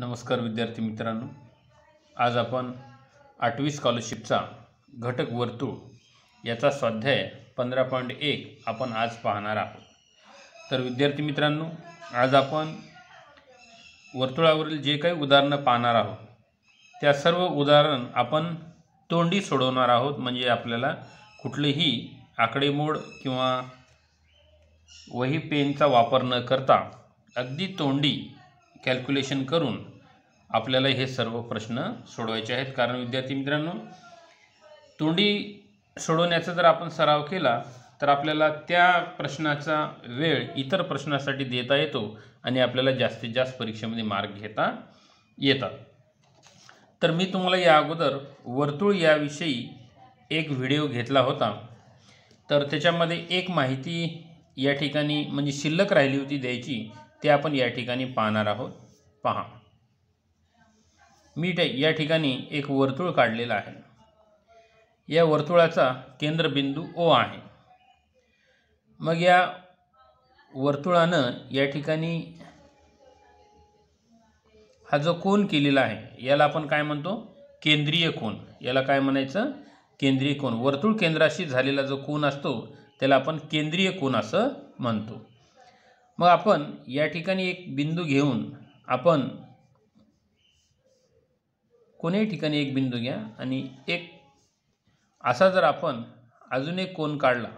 नमस्कार विद्यार्थी मित्रांनो आज आपण आठवी स्कॉलरशिपचा घटक वर्तुळ याचा स्वाध्याय पंधरा पॉईंट एक आपण आज पाहणार आहोत तर विद्यार्थी मित्रांनो आज आपण वर्तुळावरील जे काही उदाहरणं पाहणार आहोत त्या सर्व उदाहरण आपण तोंडी सोडवणार आहोत म्हणजे आपल्याला कुठलेही आकडेमोड किंवा वही पेनचा वापर न करता अगदी तोंडी कॅल्क्युलेशन करून आपल्याला हे सर्व प्रश्न सोडवायचे आहेत कारण विद्यार्थी मित्रांनो तोंडी सोडवण्याचा जर आपण सराव केला तर आपल्याला त्या प्रश्नाचा वेळ इतर प्रश्नासाठी देता येतो आणि आपल्याला जास्तीत जास्त परीक्षेमध्ये मार्क घेता येतात तर मी तुम्हाला या अगोदर वर्तुळ याविषयी एक व्हिडिओ घेतला होता तर त्याच्यामध्ये एक माहिती या ठिकाणी म्हणजे शिल्लक राहिली होती द्यायची ते आपण या ठिकाणी पाहणार आहोत पहा मी या ठिकाणी एक वर्तुळ काढलेलं आहे या वर्तुळाचा केंद्रबिंदू ओ आहे मग या वर्तुळानं या ठिकाणी हा जो कोन केलेला आहे याला आपण काय म्हणतो केंद्रीय कोन याला काय म्हणायचं केंद्रीय कोन वर्तुळ केंद्राशी झालेला जो कोन असतो त्याला आपण केंद्रीय कोन असं म्हणतो मग आपण या ठिकाणी एक बिंदू घेऊन आपण कोणीही ठिकाणी एक बिंदू घ्या आणि एक असा जर आपण अजून एक कोण काढला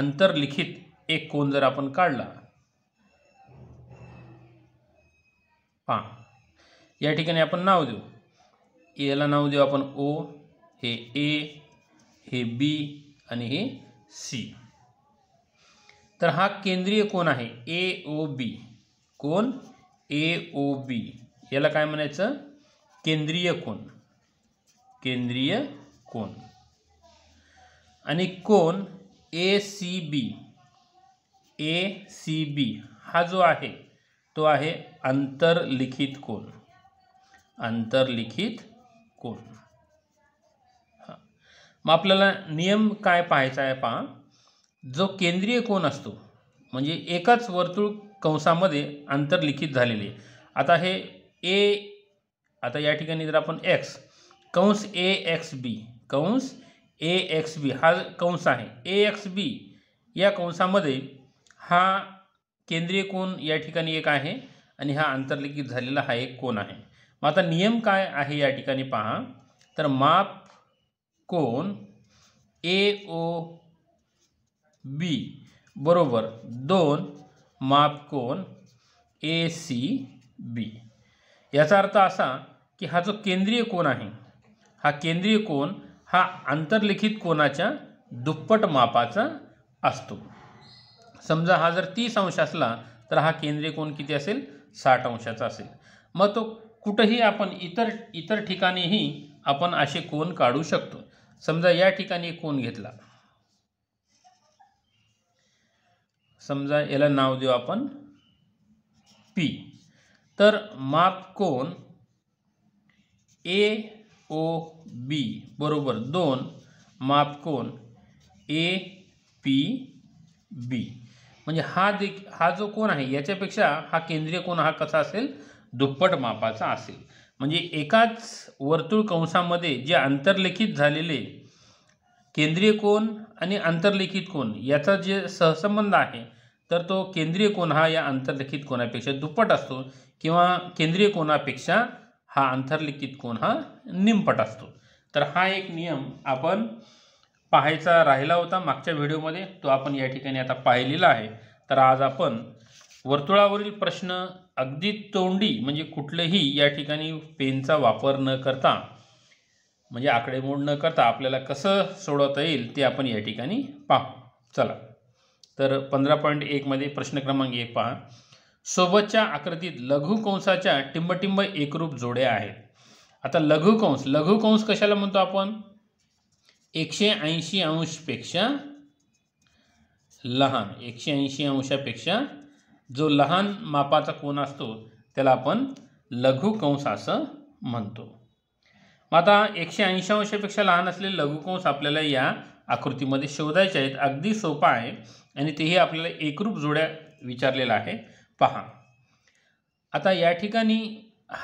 आंतरलिखित एक कोण जर आपण काढला पहा या ठिकाणी आपण नाव देऊ याला नाव देऊ आपण ओ हे ए हे बी आणि हे सी तर हा केंद्रीय कोण आहे ए ओ बी कोण ए ओ बी याला काय म्हणायचं केंद्रीय कोण केंद्रीय कोण आणि कोण ए सी बी ए सी बी हा जो आहे तो आहे आंतरलिखित कोण आंतरलिखित कोण हां मग आपल्याला नियम काय पाहायचा आहे पहा जो केंद्रीय कोन असतो म्हणजे एकाच वर्तुळ कंसामध्ये आंतरलिखित झालेले आता हे ए आता या ठिकाणी जर आपण एक्स कंस ए एक्स बी कंस ए एक्स बी हा कंस आहे ए एक्स बी या कंसामध्ये हा केंद्रीय कोण या ठिकाणी एक आहे आणि हा आंतरलिखित झालेला हा एक कोण आहे मग आता नियम काय आहे या ठिकाणी पहा तर माप कोण ए ओ बी बरोबर दोन मापकोन ए सी बी याचा अर्थ असा की हा जो केंद्रीय कोण आहे हा केंद्रीय कोण हा आंतरलिखित कोणाच्या दुप्पट मापाचा असतो समजा हा जर तीस अंश असला तर हा केंद्रीय कोण किती असेल साठ अंशाचा असेल मग तो कुठंही आपण इतर इतर ठिकाणीही आपण असे कोण काढू शकतो समजा या ठिकाणी कोण घेतला समजा याला नाव देऊ आपण पी तर माप कोण ए ओ बी बरोबर दोन माप कोण ए पी बी म्हणजे हा दे हा जो कोण आहे याच्यापेक्षा हा केंद्रीय कोण हा कसा असेल दुप्पट मापाचा असेल म्हणजे एकाच वर्तुळ कंसामध्ये जे आंतरलिखित झालेले केंद्रीय कोण आणि आंतरलिखित कोण याचा जे सहसंबंध आहे तर तो केंद्रीय कोण हा या आंतरलिखित कोणापेक्षा दुप्पट असतो किंवा केंद्रीय कोणापेक्षा हा आंतरलिखित कोण हा निमपट असतो तर हा एक नियम आपण पाहायचा राहिला होता मागच्या व्हिडिओमध्ये तो आपण या ठिकाणी आता पाहिलेला आहे तर आज आपण वर्तुळावरील प्रश्न अगदी तोंडी म्हणजे कुठलंही या ठिकाणी पेनचा वापर न करता म्हणजे आकडेमोड न करता आपल्याला कसं सोडवता येईल ते आपण या ठिकाणी पाहू चला तर पंधरा पॉईंट एकमध्ये प्रश्न क्रमांक एक पहा सोबतच्या आकृतीत लघुकंसाच्या टिंबटिंब एकरूप जोड्या आहेत आता लघुकंस लघुकंस कशाला म्हणतो आपण एकशे ऐंशी अंशपेक्षा लहान एकशे ऐंशी अंशापेक्षा जो लहान मापाचा कोण असतो त्याला आपण लघुकंस असं म्हणतो मग आता एकशे ऐंशी अंशापेक्षा लहान असलेले लघुकंस आपल्याला या आकृतीमध्ये शोधायचे आहेत अगदी सोपा आहे आणि तेही आपल्याला एकरूप जोड्या विचारलेला आहे पहा आता या ठिकाणी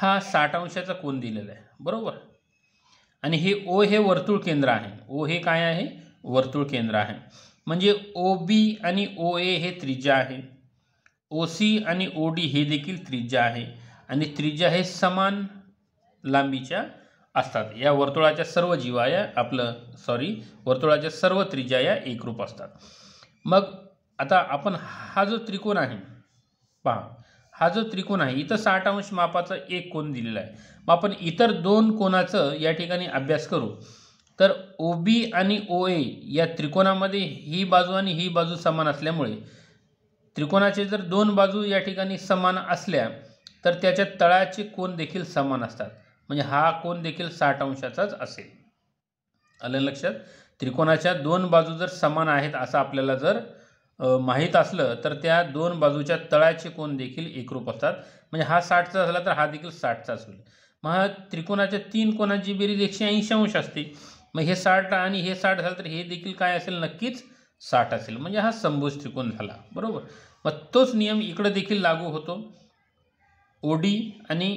हा साठ अंशाचा कोण दिलेला आहे बरोबर आणि हे ओ हे वर्तुळ केंद्र आहे ओ हे काय आहे वर्तुळ केंद्र आहे म्हणजे ओ बी आणि ओ ए हे त्रिज्या आहे ओ सी आणि ओ डी हे देखील त्रिज्या आहे आणि त्रिज्या हे समान लांबीच्या असतात या वर्तुळाच्या सर्व जीवा या आपलं सॉरी वर्तुळाच्या सर्व त्रिज्या या एकरूप असतात मग आता आपण हा जो त्रिकोण आहे पहा हा जो त्रिकोण आहे इथं साठ अंश मापाचा एक कोण दिलेला आहे मग आपण इतर दोन कोणाचं या ठिकाणी अभ्यास करू तर ओ बी आणि ओ ए या त्रिकोणामध्ये ही बाजू आणि ही बाजू समान असल्यामुळे त्रिकोणाचे जर दोन बाजू या ठिकाणी समान असल्या तर त्याच्या तळाचे कोण देखील समान असतात म्हणजे हा कोण देखील साठ अंशाचाच असेल आलं लक्षात त्रिकोणाच्या दोन बाजू जर समान आहेत असं आपल्याला जर माहीत असलं तर त्या दोन बाजूच्या तळाचे कोण देखील एकरूप असतात म्हणजे हा साठचा झाला तर हा देखील साठचाच होईल मग त्रिकोणाच्या तीन कोणाची बेरीज एकशे ऐंशी अंश असते मग हे साठ आणि हे साठ झालं तर हे देखील काय असेल नक्कीच साठ असेल म्हणजे हा संभोज त्रिकोण झाला बरोबर मग तोच नियम इकडं देखील लागू होतो डी आणि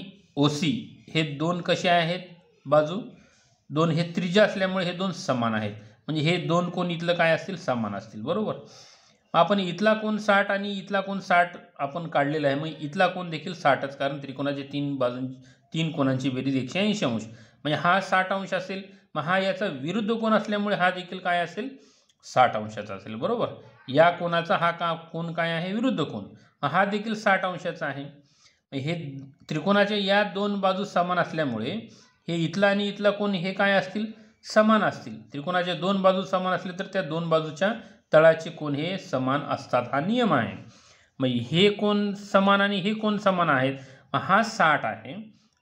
सी हे दोन कसे आहेत बाजू दोन हे त्रिज्या असल्यामुळे हे दोन समान आहेत म्हणजे हे दोन कोण इथलं काय असतील समान असतील बरोबर आपण इथला कोण साठ आणि इथला कोण साठ आपण काढलेला आहे मग इथला कोण देखील साठच कारण त्रिकोणाचे तीन बाजू तीन कोणांची बेरीज एकशे ऐंशी अंश म्हणजे हा साठ अंश असेल मग हा याचा विरुद्ध कोण असल्यामुळे हा देखील काय असेल साठ अंशाचा असेल बरोबर या कोणाचा हा का कोण काय आहे विरुद्ध कोण हा देखील साठ अंशाचा आहे हे त्रिकोणाच्या या दोन बाजू समान असल्यामुळे हे इथला आणि इथला कोण हे काय असतील समान असतील त्रिकोणाच्या दोन बाजू समान असले तर त्या दोन बाजूच्या तळाचे कोण हे समान असतात हा नियम आहे मग हे कोण समान आणि हे कोण समान आहेत मग हा साठ आहे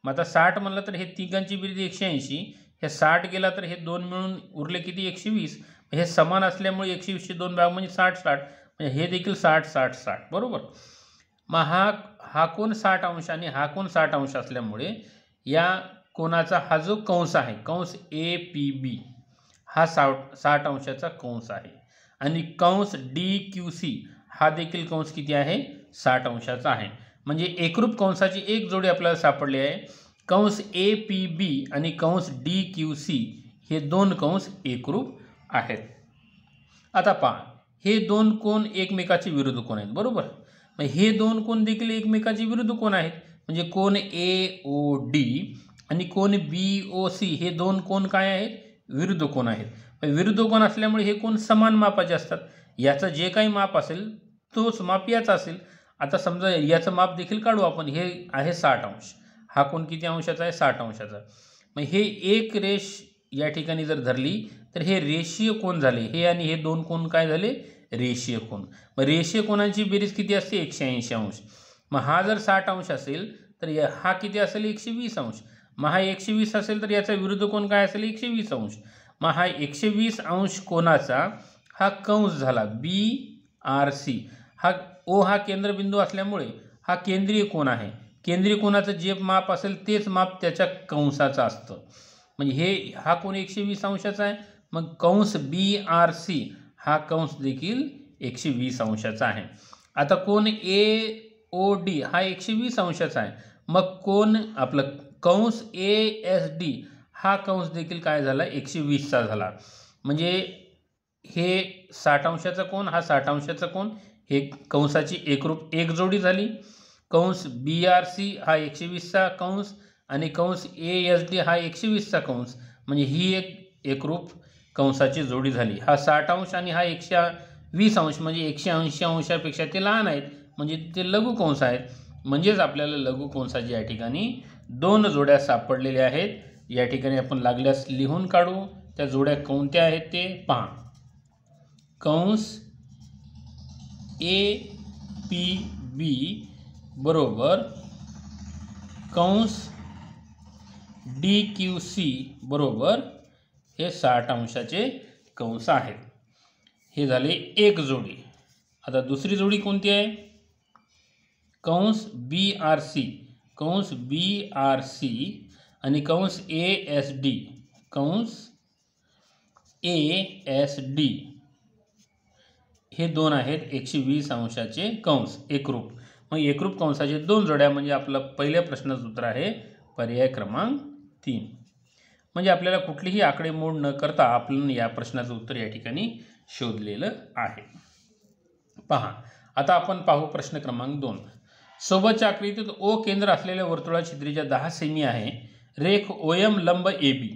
मग आता साठ म्हणलं तर हे तिघांची बेरीज एकशे ऐंशी हे साठ गेला तर हे दोन मिळून उरले किती एकशे वीस हे समान असल्यामुळे एकशे वीसचे दोन भाग म्हणजे साठ साठ म्हणजे हे देखील साठ साठ साठ बरोबर मग हा हा कोण साठ अंश आणि हा कोण साठ अंश असल्यामुळे या कोणाचा हा जो कंस आहे कंस ए पी बी हा साठ साठ अंशाचा कंस आहे आणि कंस डी क्यू सी हा देखील कंस किती आहे साठ अंशाचा आहे म्हणजे एकरूप कंसाची एक जोडी आपल्याला सापडली आहे कंस ए पी बी आणि कंस डी क्यू सी हे दोन कंस एकरूप आहेत आता पहा हे दोन कोण एकमेकाचे विरुद्ध कोण आहेत बरोबर मग हे दोन कोण देखील एकमेकाचे विरुद्ध कोण आहेत म्हणजे कोण ए ओ डी आणि कोण बी ओ सी हे दोन कोण काय आहेत विरुद्ध कोण आहेत म्हणजे विरुद्ध कोण असल्यामुळे हे कोण समान मापाचे असतात याचं जे काही माप असेल तोच माप याचा असेल आता समजा याचं माप देखील काढू आपण हे आहे साठ अंश हा कोण किती अंशाचा आहे साठ अंशाचा मग हे एक रेष या ठिकाणी जर धरली तर हे रेषीय कोण झाले हे आणि हे दोन कोण काय झाले रेषीय कोण मग रेषीय कोणाची बेरीज किती असते एकशे ऐंशी अंश मग हा जर साठ अंश असेल तर हा किती असेल एकशे वीस अंश मग हा एकशे वीस असेल तर याचा विरुद्ध कोण काय असेल एकशे वीस अंश मग हा एकशे वीस अंश कोणाचा हा कंस झाला बी आर सी हा ओ हा केंद्रबिंदू असल्यामुळे हा केंद्रीय कोण आहे केंद्रीय कोणाचं जे माप असेल तेच माप त्याच्या कंसाचं असतं म्हणजे हे हा कोण एकशे वीस अंशाचा आहे मग कंस बी आर सी हा कंस देखील एकशे वीस अंशाचा आहे आता कोण ए ओ डी हा एकशे वीस अंशाचा आहे मग कोण आपलं कंस ए एस डी हा कंस देखील काय झाला एकशे वीसचा झाला म्हणजे हे साठ अंशाचा कोण हा साठ अंशाचा कोण हे कंसाची एकरूप एक जोडी झाली कंस बी आर सी हा एकशे वीसचा कंस आणि कंस ए एस डी हा एकशे वीसचा कंस म्हणजे ही एक एकरूप कंसाची जोडी झाली हा साठ अंश आणि हा एकशे वीस अंश म्हणजे एकशे ऐंशी अंशापेक्षा ते लहान आहेत म्हणजे ते लघु कंस आहेत म्हणजेच आपल्याला लघु कंसाच्या या ठिकाणी दोन जोड्या सापडलेल्या आहेत या ठिकाणी आपण लागल्यास लिहून काढू त्या जोड्या कोणत्या आहेत ते पहा कंस ए पी बी बरोबर कंस डी क्यू सी बरोबर हे साठ अंशाचे कंस आहेत हे झाले एक जोडी आता दुसरी जोडी कोणती आहे कंस बी आर सी कंस बी आर सी आणि कंस ए एस डी कंस ए एस डी हे दोन आहेत एकशे वीस अंशाचे कंस एकरूप मग एकरूप कंसाचे दोन जोड्या म्हणजे आपलं पहिल्या प्रश्नाचं उत्तर आहे पर्याय क्रमांक तीन म्हणजे आपल्याला कुठलीही आकडे मोड न करता आपण या प्रश्नाचं उत्तर या ठिकाणी शोधलेलं आहे पहा आता आपण पाहू प्रश्न क्रमांक दोन सोबतच्या आकृतीत ओ केंद्र असलेल्या वर्तुळा छिद्रीच्या दहा सेमी आहे रेख ओ एम लंब ए बी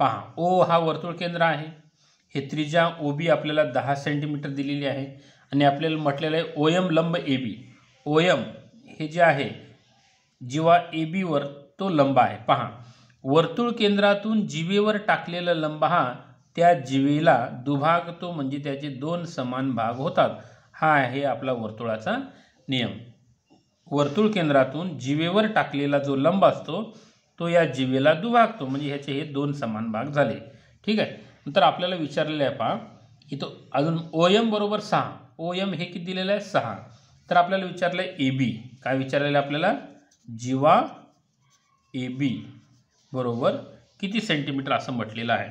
पहा ओ हा वर्तुळ केंद्र आहे हे त्रिज्या ओ बी आपल्याला दहा सेंटीमीटर दिलेली आहे आणि आपल्याला म्हटलेलं आहे ओ एम लंब ए बी ओ एम हे जे आहे जीवा ए बीवर तो लंब आहे पहा वर्तुळ केंद्रातून जीवेवर टाकलेला लंब हा त्या जीवेला तो म्हणजे त्याचे दोन समान भाग होतात हा आहे आपला वर्तुळाचा नियम वर्तुळ केंद्रातून जीवेवर टाकलेला जो लंब असतो तो या जीवेला दुभागतो म्हणजे ह्याचे हे दोन समान भाग झाले ठीक आहे नंतर आपल्याला विचारलेलं आहे पहा इथं अजून ओ एम बरोबर सहा ओ एम हे किती दिलेलं आहे सहा तर आपल्याला विचारलं आहे ए बी काय विचारलेलं आहे आपल्याला जीवा ए बी बरोबर किती सेंटीमीटर असं म्हटलेलं आहे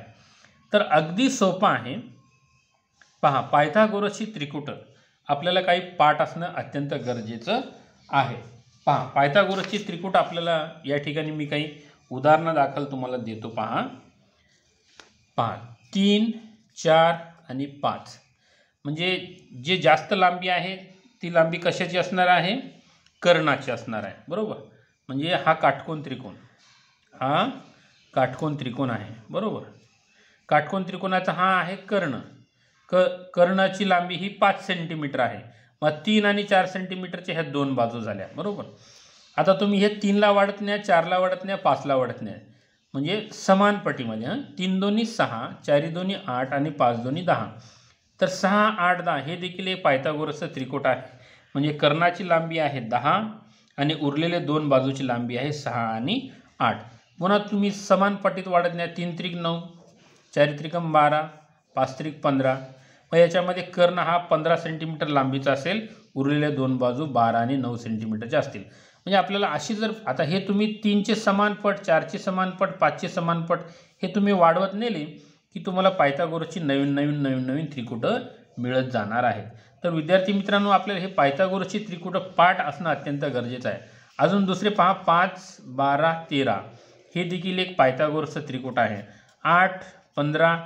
तर अगदी सोपं आहे पहा पायथागोरसची त्रिकुट आपल्याला काही पाठ असणं अत्यंत गरजेचं आहे पहा पायथागोरसची त्रिकूट आपल्याला या ठिकाणी मी काही उदाहरणं दाखल तुम्हाला देतो पहा पहा तीन चार आणि पाच म्हणजे जे जास्त लांबी आहे ती लांबी कशाची असणार आहे कर्णाची असणार आहे बरोबर म्हणजे हा काटकोन त्रिकोण हा काटकोन त्रिकोण आहे बरोबर काटकोन त्रिकोणाचा हा आहे कर्ण क कर्णाची लांबी ही पाच सेंटीमीटर आहे मग तीन आणि चार सेंटीमीटरच्या ह्या दोन बाजू झाल्या बरोबर आता तुम्ही हे तीनला वाढत नाही चारला वाढत नाही पाचला वाढत नाही म्हणजे समान पटीमध्ये तीन दोन्ही सहा चारी दोन्ही आठ आणि पाच दोन्ही दहा तर सहा आठ दहा हे देखील हे पायथागोरसचं त्रिकोट आहे म्हणजे कर्णाची लांबी आहे दहा आणि उरलेले दोन बाजूची लांबी आहे सहा आणि आठ पुन्हा तुम्ही समान पटीत वाढत नाही तीन त्रिक नऊ चारित्रिकम बारा पाच त्रिक पंधरा मग याच्यामध्ये कर्ण हा पंधरा सेंटीमीटर लांबीचा असेल उरलेल्या दोन बाजू बारा आणि नऊ सेंटीमीटरच्या असतील म्हणजे आपल्याला अशी जर आता हे तुम्ही तीनचे समानपट चारचे समानपट पाचचे समानपट हे तुम्ही वाढवत नेले की तुम्हाला पायथागोरसची नवीन नवीन नवीन नवीन त्रिकुटं मिळत जाणार आहेत तर विद्यार्थी मित्रांनो आपल्याला हे पायथागोरसची त्रिकुटं पाठ असणं अत्यंत गरजेचं आहे अजून दुसरे पहा पाच बारा तेरा हे देखील एक पायथागोरसचं त्रिकुट आहे आठ पंधरा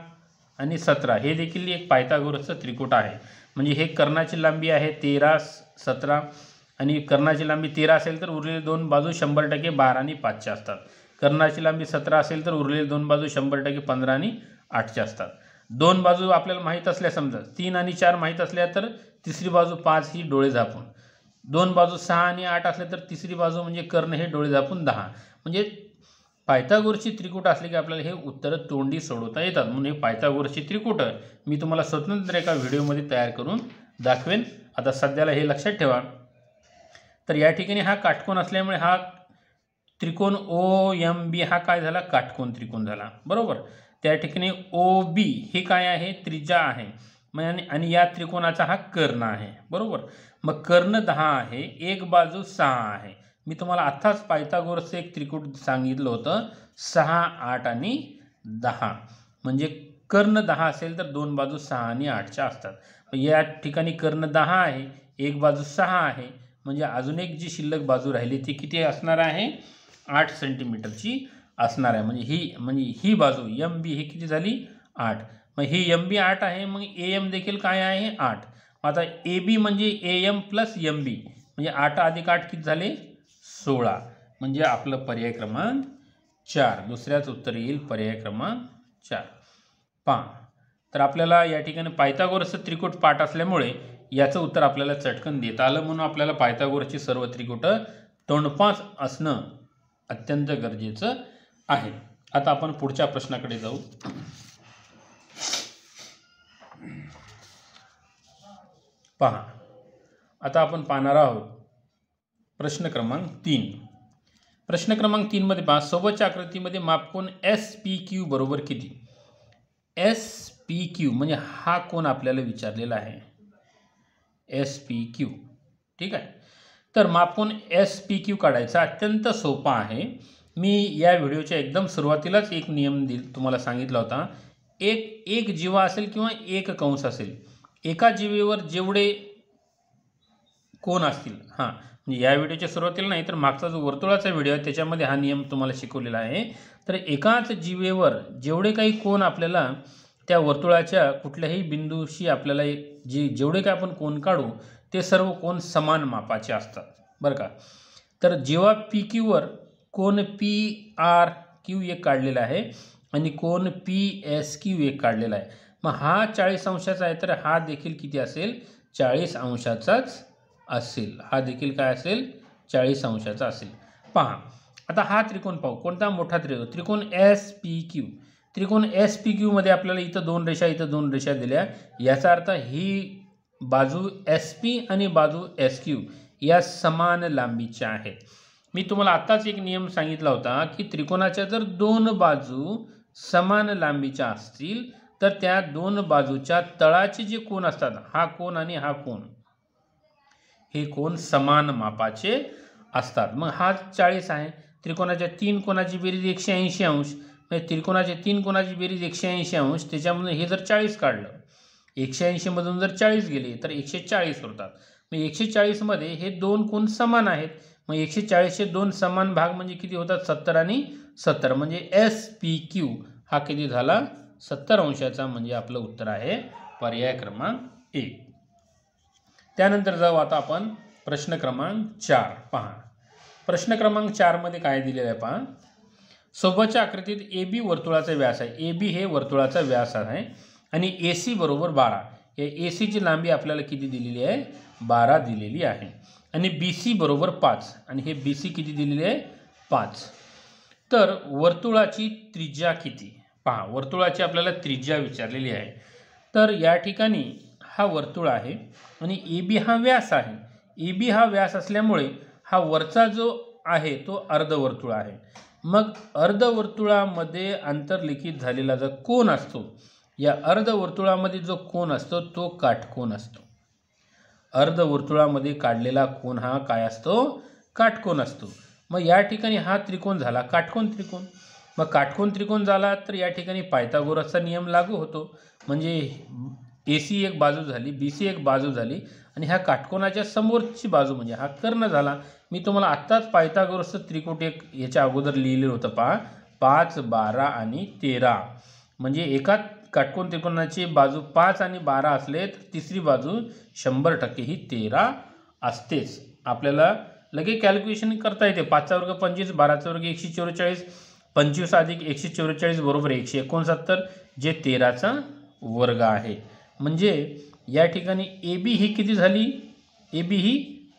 आणि सतरा हे देखील एक पायथागोरसचं त्रिकोट आहे म्हणजे हे कर्णाची लांबी आहे तेरा सतरा आणि कर्णाची लांबी तेरा असेल तर उरलेले दोन बाजू शंभर टक्के बारा आणि पाचशे असतात कर्णाची लांबी सतरा असेल तर उरलेले दोन बाजू शंभर टक्के पंधरा आणि आठशे असतात दोन बाजू आपल्याला माहीत असल्या समजा तीन आणि चार माहीत असल्या तर तिसरी बाजू पाच ही डोळे झापून दोन बाजू सहा आणि आठ असल्या तर तिसरी बाजू म्हणजे कर्ण हे डोळे झापून दहा म्हणजे पायथागोरची त्रिकूट असले की आपल्याला हे उत्तरं तोंडी सोडवता येतात म्हणून हे पायथागोरची त्रिकूट मी तुम्हाला स्वतंत्र एका व्हिडिओमध्ये तयार करून दाखवेन आता सध्याला हे लक्षात ठेवा तर या ठिकाणी हा काटकोन असल्यामुळे हा त्रिकोण ओ एम बी हा काय झाला काटकोन त्रिकोण झाला बरोबर त्या ठिकाणी ओ बी हे काय आहे त्रिज्या आहे मग आणि या त्रिकोणाचा हा कर्ण आहे बरोबर मग कर्ण दहा आहे एक बाजू सहा आहे मी तुम्हाला आत्ताच पायथागोरसचं एक त्रिकूट सांगितलं होतं सहा आठ आणि दहा म्हणजे कर्ण दहा असेल तर दोन बाजू सहा आणि आठच्या असतात या ठिकाणी कर्ण दहा आहे एक बाजू सहा आहे म्हणजे अजून एक जी शिल्लक बाजू राहिली ती किती असणार आहे आठ सेंटीमीटरची असणार आहे म्हणजे ही म्हणजे ही बाजू यम बी हे किती झाली आठ मग ही यम बी आठ आहे मग ए एम देखील काय आहे आठ आता ए बी म्हणजे A M plus M B म्हणजे आठ अधिक आठ किती झाले सोळा म्हणजे आपलं पर्याय क्रमांक चार दुसऱ्याच उत्तर येईल पर्याय क्रमांक चार पा तर आपल्याला या ठिकाणी पायथागोरचं त्रिकोट पाठ असल्यामुळे याचं उत्तर आपल्याला चटकन देता आलं म्हणून आपल्याला पायथागोरची सर्व त्रिकोटं तोंडपाच असणं अत्यंत गरजेचं आहे आता आपण पुढच्या प्रश्नाकडे जाऊ पहा आता आपण पाहणार आहोत प्रश्न क्रमांक तीन प्रश्न क्रमांक तीनमध्ये पहा सव्वाच्या आकृतीमध्ये मापकोन एस पी क्यू बरोबर किती एस पी क्यू म्हणजे हा कोण आपल्याला विचारलेला आहे एस पी क्यू ठीक आहे तर मापकोन एस पी क्यू काढायचा अत्यंत सोपा आहे मी या व्हिडिओच्या एकदम सुरुवातीलाच एक नियम दिल तुम्हाला सांगितला होता एक एक जीवा असेल किंवा एक कंस असेल एका जीवेवर जेवढे कोण असतील हां या व्हिडिओच्या सुरुवातीला नाही तर मागचा जो वर्तुळाचा व्हिडिओ आहे त्याच्यामध्ये हा नियम तुम्हाला शिकवलेला आहे तर एकाच जीवेवर जेवढे काही कोण आपल्याला त्या वर्तुळाच्या कुठल्याही बिंदूशी आपल्याला जी जेवढे काही आपण कोण काढू ते सर्व कोण समान मापाचे असतात बरं का तर जेव्हा पी क्यूवर कोण पी आर क्यू एक काढलेला आहे आणि कोण पी एस क्यू एक काढलेला आहे मग हा चाळीस अंशाचा आहे तर हा देखील किती असेल चाळीस अंशाचाच असेल हा देखील काय असेल चाळीस अंशाचा असेल पहा आता हा त्रिकोण पाहू कोणता मोठा त्रिकोण त्रिकोण एस पी क्यू त्रिकोण एस पी क्यूमध्ये आपल्याला इथं दोन रेषा इथं दोन रेषा दिल्या याचा अर्थ ही बाजू एस पी आणि बाजू एस क्यू या समान लांबीच्या आहेत मी तुम्हाला आत्ताच एक नियम सांगितला होता की त्रिकोणाच्या जर दोन बाजू समान लांबीच्या असतील तर त्या दोन बाजूच्या तळाचे जे कोण असतात हा कोण आणि हा कोण हे कोण समान मापाचे असतात मग हा चाळीस आहे त्रिकोणाच्या तीन कोणाची बेरीज एकशे ऐंशी अंश म्हणजे त्रिकोणाच्या तीन कोणाची बेरीज एकशे ऐंशी अंश त्याच्यामधून हे जर चाळीस काढलं एकशे ऐंशीमधून जर चाळीस गेले तर एकशे चाळीस उरतात मग एकशे चाळीसमध्ये हे दोन कोण समान आहेत मग एकशे चाळीसचे दोन समान भाग म्हणजे किती होतात सत्तर आणि सत्तर म्हणजे एस पी क्यू हा किती झाला सत्तर अंशाचा म्हणजे आपलं उत्तर आहे पर्याय क्रमांक एक त्यानंतर जाऊ आता आपण प्रश्न क्रमांक चार पहा प्रश्न क्रमांक चारमध्ये काय दिलेलं आहे पहा सोबतच्या आकृतीत ए बी वर्तुळाचा व्यास आहे ए बी हे वर्तुळाचा व्यास आहे आणि ए सी बरोबर बारा हे ए सीची लांबी आपल्याला किती दिलेली आहे बारा दिलेली आहे आणि बी सी बरोबर पाच आणि हे बी सी किती दिलेली आहे पाच तर वर्तुळाची त्रिज्या किती पहा वर्तुळाची आपल्याला त्रिज्या विचारलेली आहे तर या ठिकाणी हा वर्तुळ आहे आणि ए बी हा व्यास आहे ए बी हा व्यास असल्यामुळे हा वरचा जो आहे तो अर्धवर्तुळ आहे मग अर्धवर्तुळामध्ये आंतरलिखित झालेला जो कोण असतो या अर्धवर्तुळामध्ये जो कोण असतो तो काटकोन असतो अर्धवर्तुळामध्ये काढलेला कोण हा काय असतो काटकोन असतो मग या ठिकाणी हा त्रिकोण झाला काटकोन त्रिकोण मग काटकोण त्रिकोण झाला तर या ठिकाणी पायथागोरसचा नियम लागू होतो म्हणजे ए सी एक बाजू झाली बी सी एक बाजू झाली आणि ह्या काटकोणाच्या समोरची बाजू म्हणजे हा कर्ण झाला मी तुम्हाला आत्ताच पायथागोरसचं त्रिकोटी एक याच्या अगोदर लिहिलेलं होतं पहा पाच बारा आणि तेरा म्हणजे एका काटकोण त्रिकोणाची बाजू पाच आणि बारा असले तर तिसरी बाजू शंभर टक्के ही तेरा असतेच आपल्याला लगेच कॅल्क्युलेशन करता येते पाचचा वर्ग पंचवीस बाराचा वर्ग एकशे चौवेचाळीस पंचवीस अधिक एकशे चौवेचाळीस बरोबर एकशे एकोणसत्तर जे तेराचा वर्ग आहे म्हणजे या ठिकाणी ए बी ही किती झाली ए बी ही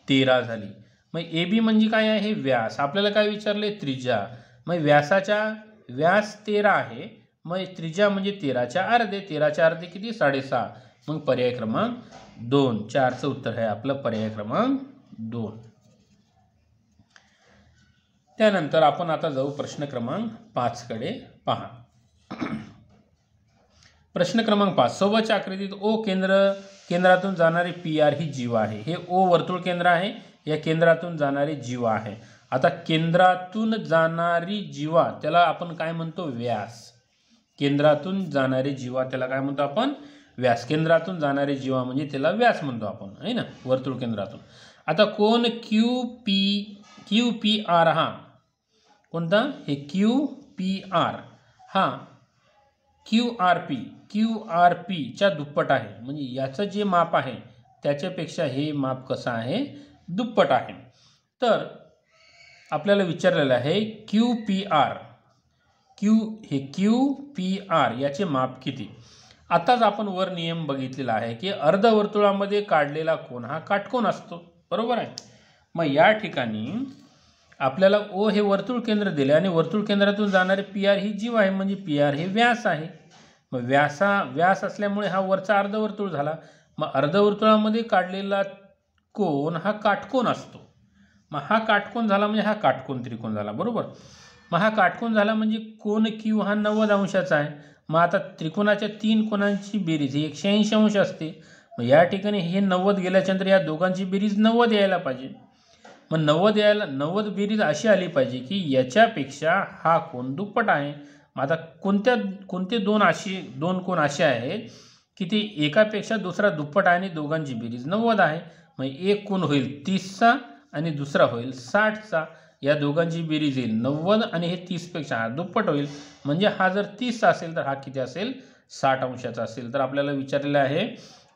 तेरा झाली मग ए बी म्हणजे काय आहे व्यास आपल्याला काय विचारले त्रिज्या मग व्यासाच्या व्यास तेरा आहे मग त्रिज्या म्हणजे तेराच्या अर्धे तेराच्या अर्धे किती साडेसहा मग पर्याय क्रमांक दोन चारचं उत्तर आहे आपलं पर्याय क्रमांक दोन त्यानंतर आपण आता जाऊ प्रश्न क्रमांक पाचकडे पहा प्रश्न क्रमांक पाच सोबतच्या आकृतीत ओ केंद्र केंद्रातून जाणारी पी आर ही जीवा आहे हे ओ वर्तुळ केंद्र आहे या केंद्रातून जाणारे जीवा आहे आता केंद्रातून जाणारी जीवा त्याला आपण काय म्हणतो व्यास केंद्रातून जाणारी जीवा त्याला काय म्हणतो आपण व्यास केंद्रातून जाणारे जीवा म्हणजे त्याला व्यास म्हणतो आपण आहे ना वर्तुळ केंद्रातून आता कोण Q P Q P R हा कोणता हे क्यू पी आर हा Q R P Q R पीच्या दुप्पट आहे म्हणजे याचं जे माप आहे त्याच्यापेक्षा हे माप कसं आहे दुप्पट आहे तर आपल्याला विचारलेलं आहे क्यू पी आर क्यू हे क्यू पी आर याचे माप किती आताच आपण वर नियम बघितलेला आहे की अर्धवर्तुळामध्ये काढलेला कोण हा काटकोन असतो बरोबर आहे मग या ठिकाणी आपल्याला ओ हे वर्तुळ केंद्र दिले आणि वर्तुळ केंद्रातून जाणारे पी आर ही जीव आहे म्हणजे पी आर हे व्यास आहे मग व्यासा व्यास असल्यामुळे हा वरचा अर्धवर्तुळ झाला मग अर्धवर्तुळामध्ये काढलेला कोण हा काटकोण असतो मग हा काटकोण झाला म्हणजे हा काटकोण त्रिकोण झाला बरोबर मग हा काटकोन झाला म्हणजे कोण क्यू हा नव्वद अंशाचा आहे मग आता त्रिकोणाच्या तीन कोणांची बेरीज ही एकशे ऐंशी अंश असते मग या ठिकाणी हे नव्वद गेल्याच्यानंतर या दोघांची बेरीज नव्वद यायला पाहिजे मग नव्वद यायला नव्वद बेरीज अशी आली पाहिजे की याच्यापेक्षा हा कोण दुप्पट आहे मग आता कोणत्या कोणते दोन अशी दोन कोण असे आहेत की ते एकापेक्षा दुसरा दुप्पट आहे आणि दोघांची बेरीज नव्वद आहे मग एक कोण होईल तीसचा आणि दुसरा होईल साठचा या दोघांची बेरीज येईल नव्वद आणि हे तीसपेक्षा हा दुप्पट होईल म्हणजे हा जर तीसचा असेल तर हा किती असेल साठ अंशाचा असेल तर आपल्याला विचारलेलं आहे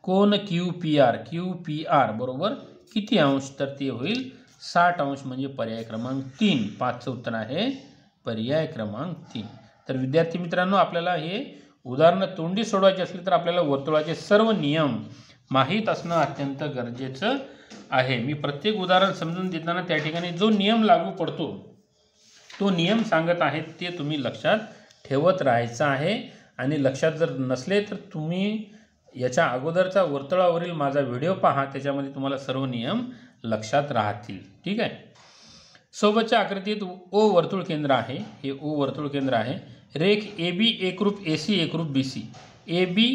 कोण Q P R Q P R बरोबर किती अंश तर ते होईल साठ अंश म्हणजे पर्याय क्रमांक तीन पाचचं उत्तर आहे पर्याय क्रमांक तीन तर विद्यार्थी मित्रांनो आपल्याला हे उदाहरणं तोंडी सोडवायची असली तर आपल्याला वर्तुळाचे सर्व नियम माहीत असणं अत्यंत गरजेचं आहे मी प्रत्येक उदाहरण समजून देताना त्या ठिकाणी जो नियम लागू पडतो तो नियम सांगत आहे ते तुम्ही लक्षात ठेवत राहायचं आहे आणि लक्षात जर नसले तर तुम्ही याच्या अगोदरचा वर्तुळावरील माझा व्हिडिओ पहा त्याच्यामध्ये तुम्हाला सर्व नियम लक्षात राहतील ठीक आहे सोबतच्या आकृतीत ओ वर्तुळ केंद्र आहे हे ओ वर्तुळ केंद्र आहे रेख ए बी एकरूप ए सी एकरूप बी सी ए बी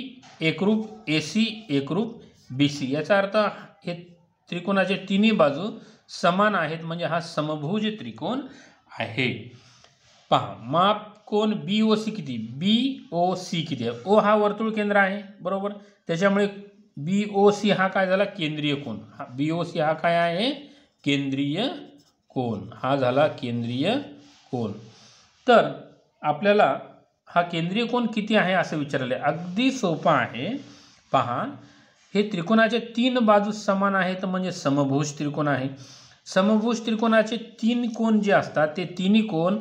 एकरूप ए सी एकरूप बी सी याचा अर्थ हे त्रिकोणाचे तिन्ही बाजू समान आहेत म्हणजे हा समभुज त्रिकोण आहे पहा माप कोण बी ओ सी किती बी ओ सी किती आहे ओ हा वर्तुळ केंद्र आहे बरोबर त्याच्यामुळे बी ओ सी हा काय झाला केंद्रीय कोण हा बी ओ सी हा काय आहे केंद्रीय कोण हा झाला केंद्रीय कोण तर आपल्याला हा केंद्रीय कोण किती आहे असं विचारले अगदी सोपा आहे पहा हे त्रिकोणाचे तीन बाजू समान आहेत म्हणजे समभुज त्रिकोण आहे समभुज त्रिकोणाचे तीन कोण जे असतात ते तिन्ही कोण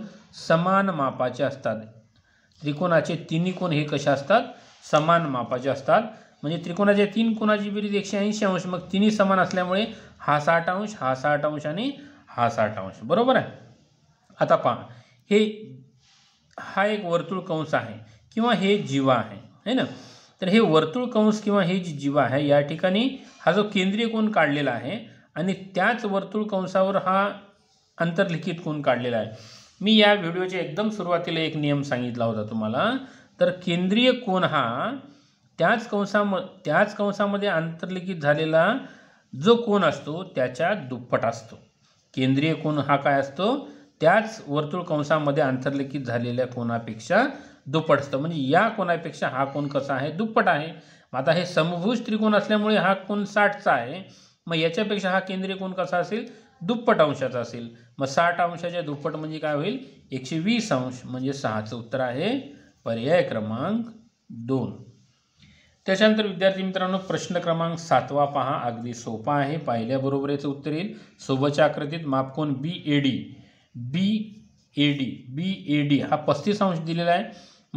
समान मापाचे असतात त्रिकोणाचे तिन्ही कोण हे कसे असतात समान मापाचे असतात म्हणजे त्रिकोणाच्या तीन कोणाची बेरीज एकशे ऐंशी अंश मग तिन्ही समान असल्यामुळे हा साठ अंश हा साठ अंश आणि हा साठ अंश बरोबर आहे आता पहा हे हा एक वर्तुळ कंस आहे किंवा हे जीवा आहे है ना तर हे वर्तुळ कंस किंवा हे जी जीवा आहे या ठिकाणी हा जो केंद्रीय कोण काढलेला आहे आणि त्याच वर्तुळ कंसावर हा आंतरलिखित कोण काढलेला आहे मी या व्हिडिओच्या एकदम सुरुवातीला एक नियम सांगितला होता तुम्हाला तर केंद्रीय कोण हा त्याच कंसाम त्याच कंसामध्ये आंतरलिखित झालेला जो कोण असतो त्याच्या दुप्पट असतो केंद्रीय कोण हा काय असतो त्याच वर्तुळ कंसामध्ये आंतरलिखित झालेल्या कोणापेक्षा दुप्पट असतं म्हणजे या कोणापेक्षा हा कोण कसा आहे दुप्पट आहे आता हे समभुज त्रिकोण असल्यामुळे हा कोण साठचा आहे मग याच्यापेक्षा हा केंद्रीय कोण कसा असेल दुप्पट अंशाचा असेल मग साठ अंशाच्या दुप्पट म्हणजे काय होईल एकशे वीस अंश म्हणजे सहाचं उत्तर आहे पर्याय क्रमांक दोन त्याच्यानंतर विद्यार्थी मित्रांनो प्रश्न क्रमांक सातवा पहा अगदी सोपा आहे पाहिल्याबरोबर याचं उत्तर येईल सोबतच्या आकृतीत मापकोन B A D B A D B A D हा पस्तीस अंश दिलेला आहे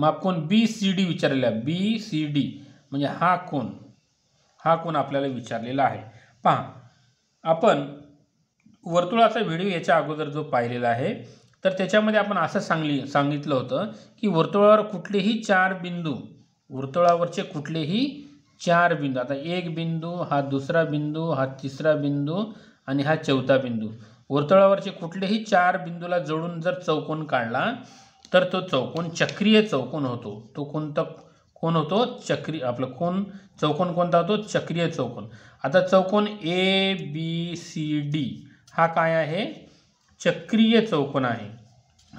मापकोन बी सी डी विचारलेला आहे बी सी डी म्हणजे हा कोण हा कोण आपल्याला विचारलेला आहे पहा आपण वर्तुळाचा व्हिडिओ याच्या अगोदर जो पाहिलेला आहे तर त्याच्यामध्ये आपण असं सांगली सांगितलं होतं की वर्तुळावर कुठलेही चार बिंदू वर्तुळावरचे कुठलेही चार बिंदू आता एक बिंदू हा दुसरा बिंदू हा तिसरा बिंदू आणि हा चौथा बिंदू वर्तुळावरचे कुठलेही चार बिंदूला जोडून जर चौकोन काढला तर तो चौकोन चक्रीय चौकोन होतो तो कोणता कोण होतो चक्री आपलं कोण चौकोन कोणता होतो चक्रीय चौकोन आता चौकोन ए बी सी डी हा काय आहे चक्रीय चौकोन आहे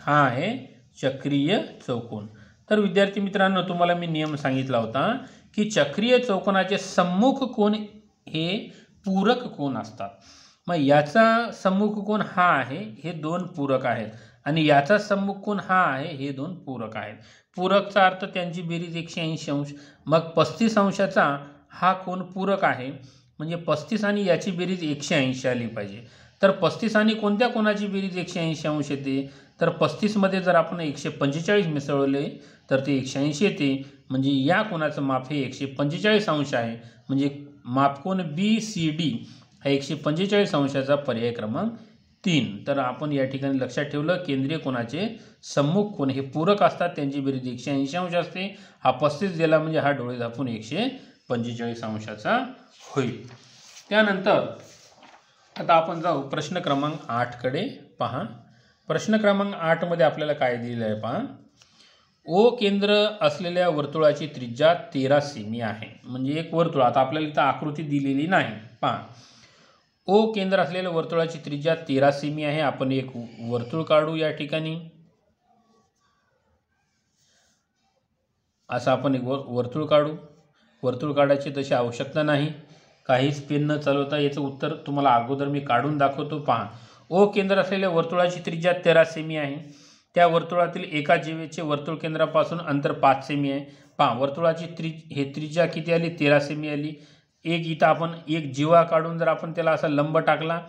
हा आहे चक्रीय चौकोन तर विद्यार्थी मित्रांनो तुम्हाला मी नियम सांगितला होता की चक्रीय चौकोनाचे सम्मुख कोण हे पूरक कोण असतात मग याचा सम्मुख कोण हा आहे हे दोन पूरक आहेत आणि याचा सम्मुख कोण हा आहे हे दोन पूरक आहेत पूरकचा अर्थ त्यांची बेरीज एकशे ऐंशी अंश मग पस्तीस अंशाचा हा कोण पूरक आहे म्हणजे पस्तीस आणि याची बेरीज एकशे ऐंशी आली पाहिजे तर पस्तीस आणि कोणत्या कोणाची बेरीज एकशे ऐंशी अंश येते तर पस्तीसमध्ये जर आपण एकशे पंचेचाळीस मिसळले तर ते एकशे ऐंशी येते म्हणजे या कोणाचं माप हे एकशे पंचेचाळीस अंश आहे म्हणजे मापकोन बी सी डी हा एकशे पंचेचाळीस अंशाचा पर्याय क्रमांक तीन तर आपण या ठिकाणी लक्षात ठेवलं केंद्रीय कोणाचे सम्मुख कोण हे पूरक असतात त्यांची बेरीज एकशे ऐंशी अंश असते हा पस्तीस दिला म्हणजे हा डोळे झापून एकशे पंचेचाळीस अंशाचा होईल त्यानंतर आता आपण जाऊ प्रश्न क्रमांक आठकडे पहा प्रश्न क्रमांक आठमध्ये आपल्याला काय दिलेलं आहे पहा ओ केंद्र असलेल्या वर्तुळाची त्रिज्या तेरा सेमी आहे म्हणजे एक वर्तुळ आता आपल्याला इथं आकृती दिलेली नाही पहा ओ केंद्र असलेल्या वर्तुळाची त्रिज्या तेरा सेमी आहे आपण एक वर्तुळ काढू या ठिकाणी असं आपण एक वर्तुळ काढू वर्तुळ काढायची तशी आवश्यकता नाही काहीच पेन न चालवता याचं उत्तर तुम्हाला अगोदर मी काढून दाखवतो पहा ओ केंद्र असलेल्या वर्तुळाची त्रिज्या तेरा सेमी आहे त्या वर्तुळातील एका जीवेचे वर्तुळ केंद्रापासून अंतर पाच सेमी आहे पहा वर्तुळाची त्रि हे त्रिज्या किती आली तेरा सेमी आली एक इथं आपण एक जीवा काढून जर आपण त्याला असा लंब टाकला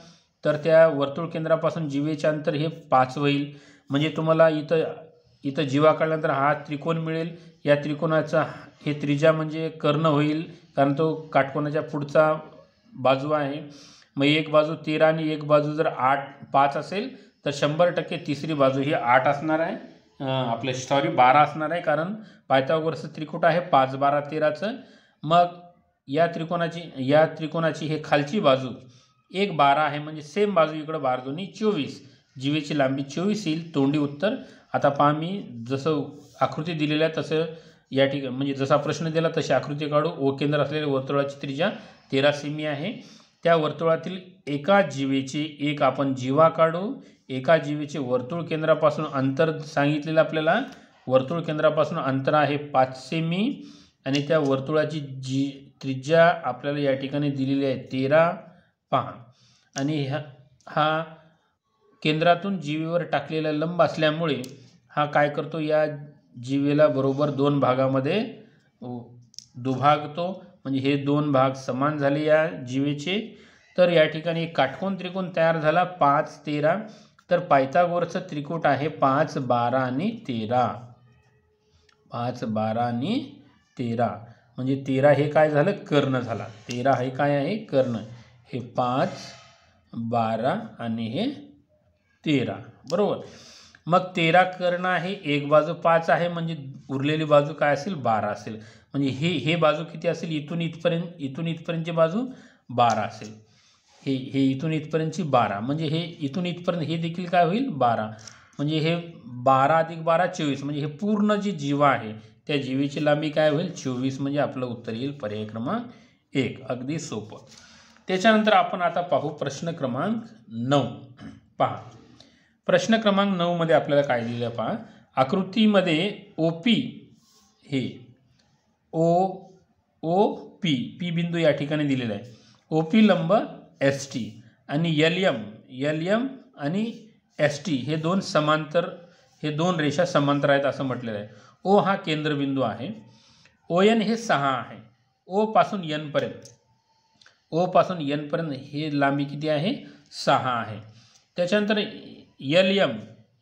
तर त्या वर्तुळ केंद्रापासून जीवेचे अंतर हे पाच होईल म्हणजे तुम्हाला इथं इथं जीवा काढल्यानंतर हा त्रिकोण मिळेल या त्रिकोणाचा हे त्रिजा म्हणजे कर्ण होईल कारण तो काटकोणाच्या पुढचा बाजू आहे मग एक बाजू तेरा आणि एक बाजू जर आठ पाच असेल तर शंभर टक्के तिसरी बाजू ही आठ असणार आहे आपलं सॉरी बारा असणार आहे कारण पायथागोरसचं त्रिकोट आहे पाच बारा तेराचं मग या त्रिकोणाची या त्रिकोणाची हे खालची बाजू एक बारा आहे म्हणजे सेम बाजू इकडं बारा दोन्ही चोवीस जीवेची लांबी चोवीस येईल तोंडी उत्तर आता पहा मी जसं आकृती दिलेल्या तसं या ठिकाणी म्हणजे जसा प्रश्न दिला तशी आकृती काढू ओ केंद्र असलेल्या वर्तुळाची त्रिजा तेरा सेमी आहे त्या वर्तुळातील एका जीवेची एक आपण जीवा काढू एका जीवेचे वर्तुळ केंद्रापासून अंतर सांगितलेलं आपल्याला वर्तुळ केंद्रापासून अंतर आहे पाचशे सेमी आणि त्या वर्तुळाची जी त्रिज्या आपल्याला या ठिकाणी दिलेली आहे तेरा पहा आणि ह्या हा केंद्रातून जीवेवर टाकलेला लंब असल्यामुळे हा काय करतो या जीवेला बरोबर दोन भागामध्ये दुभागतो म्हणजे हे दोन भाग समान झाले या जीवेचे तर या ठिकाणी काटकोन त्रिकोण तयार झाला पाच तेरा तर पायथागोरचं त्रिकोट आहे पाच बारा आणि तेरा पाच बारा आणि तेरा म्हणजे तेरा हे काय झालं कर्ण झाला तेरा हे काय आहे कर्ण हे पाच बारा आणि हे तेरा बरोबर मग तेरा कर्ण आहे एक बाजू पाच आहे म्हणजे उरलेली बाजू काय असेल बारा असेल म्हणजे हे हे बाजू किती असेल इथून इथपर्यंत इथून इथपर्यंतची बाजू बारा असेल हे हे इथून इथपर्यंतची बारा म्हणजे हे इथून इथपर्यंत हे देखील काय होईल बारा म्हणजे हे बारा अधिक बारा चोवीस म्हणजे हे पूर्ण जी जीवा आहे त्या जीवेची लांबी काय होईल चोवीस म्हणजे आपलं उत्तर येईल पर्याय क्रमांक एक अगदी सोपं त्याच्यानंतर आपण आता पाहू प्रश्न क्रमांक नऊ पहा प्रश्न क्रमांक नऊमध्ये आपल्याला काय दिलं पहा आकृतीमध्ये ओ पी हे ओ ओ पी पी बिंदू या ठिकाणी दिलेला आहे ओ पी लंब एस टी आणि यल एम यल यम आणि एस टी हे दोन समांतर हे दोन रेषा समांतर आहेत असं म्हटलेलं आहे ओ हा केंद्रबिंदू आहे ओ एन हे सहा आहे ओ ओपासून यनपर्यंत ओपासून यनपर्यंत हे लांबी किती आहे सहा आहे त्याच्यानंतर एल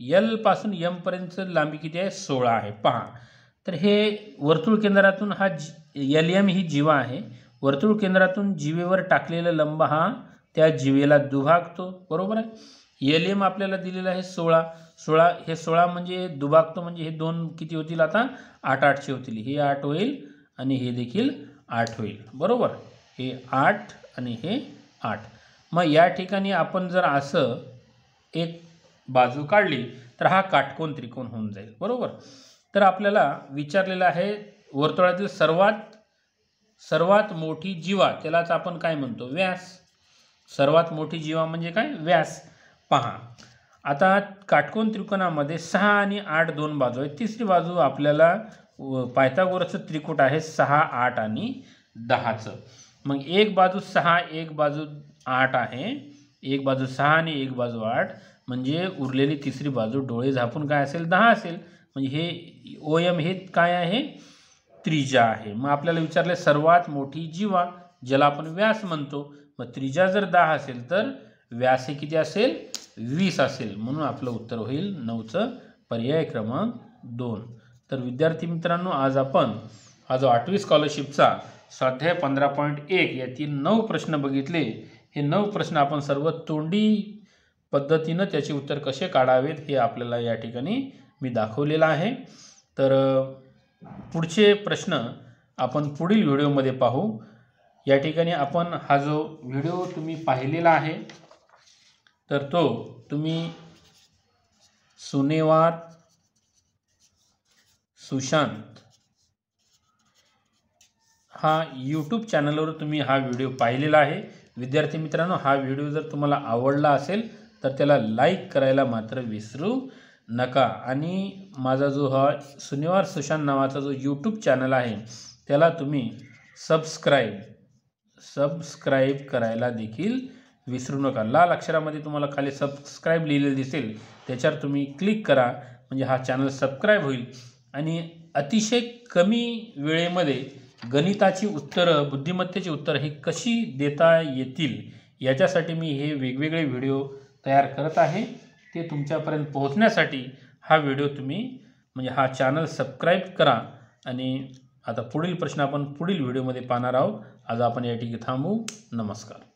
एम पासून यमपर्यंत लांबी किती आहे सोळा आहे पहा तर हे वर्तुळ केंद्रातून हा जी एल एम ही जीवा आहे वर्तुळ केंद्रातून जीवेवर टाकलेला लंब हा त्या जीवेला दुभागतो बरोबर आहे एल एम आपल्याला दिलेला आहे सोळा सोळा हे सोळा म्हणजे दुभागतो म्हणजे हे दोन किती होतील आता आठ आठशे होतील हे आठ होईल आणि हे देखील आठ होईल बरोबर हे आठ आणि हे आठ मग या ठिकाणी आपण जर असं एक बाजू काढली तर हा काटकोन त्रिकोण होऊन जाईल बरोबर तर आपल्याला विचारलेलं आहे वर्तुळातील सर्वात सर्वात मोठी जीवा त्यालाच आपण काय म्हणतो व्यास सर्वात मोठी जीवा म्हणजे काय व्यास पहा आता काटकोन त्रिकोणामध्ये सहा आणि आठ दोन बाजू आहेत तिसरी बाजू आपल्याला पायथागोरचं त्रिकूट आहे सहा आठ आणि दहाचं मग एक बाजू सहा एक बाजू आठ आहे एक बाजू सहा आणि एक बाजू आठ म्हणजे उरलेली तिसरी बाजू डोळे झापून काय असेल दहा असेल म्हणजे हे ओ एम हे काय आहे त्रिजा आहे मग आपल्याला विचारले सर्वात मोठी जीवा ज्याला आपण व्यास म्हणतो मग त्रिजा जर दहा असेल तर व्यास हे किती असेल वीस असेल म्हणून आपलं उत्तर होईल नऊचं पर्याय क्रमांक दोन तर विद्यार्थी मित्रांनो आज आपण हा जो आठवी स्कॉलरशिपचा स्वाध्याय पंधरा पॉईंट एक यातील नऊ प्रश्न बघितले हे नऊ प्रश्न आपण सर्व तोंडी पद्धतीनं त्याचे उत्तर कसे काढावेत हे आपल्याला या ठिकाणी मी दाखवलेला आहे तर पुढचे प्रश्न आपण पुढील व्हिडिओमध्ये पाहू या ठिकाणी आपण हा जो व्हिडिओ तुम्ही पाहिलेला आहे तर तो तुम्ही सुनेवार सुशांत हा यूट्यूब चॅनलवर तुम्ही हा व्हिडिओ पाहिलेला आहे विद्यार्थी मित्रांनो हा व्हिडिओ जर तुम्हाला आवडला असेल तर त्याला लाईक करायला मात्र विसरू नका आणि माझा जो हा शनिवार सुशांत नावाचा जो यूट्यूब चॅनल आहे त्याला तुम्ही सबस्क्राईब सबस्क्राईब करायला देखील विसरू नका लाल अक्षरामध्ये तुम्हाला खाली सबस्क्राईब लिहिलेलं दिसेल त्याच्यावर तुम्ही क्लिक करा म्हणजे हा चॅनल सबस्क्राईब होईल आणि अतिशय कमी वेळेमध्ये गणिताची उत्तरं बुद्धिमत्तेची उत्तरं हे कशी देता येतील याच्यासाठी मी हे वेगवेगळे व्हिडिओ तयार करत आहे ते तुमच्यापर्यंत पोहोचण्यासाठी हा व्हिडिओ तुम्ही म्हणजे हा चॅनल सबस्क्राईब करा आणि आता पुढील प्रश्न आपण पुढील व्हिडिओमध्ये पाहणार आहोत आज आपण या ठिकाणी थांबू नमस्कार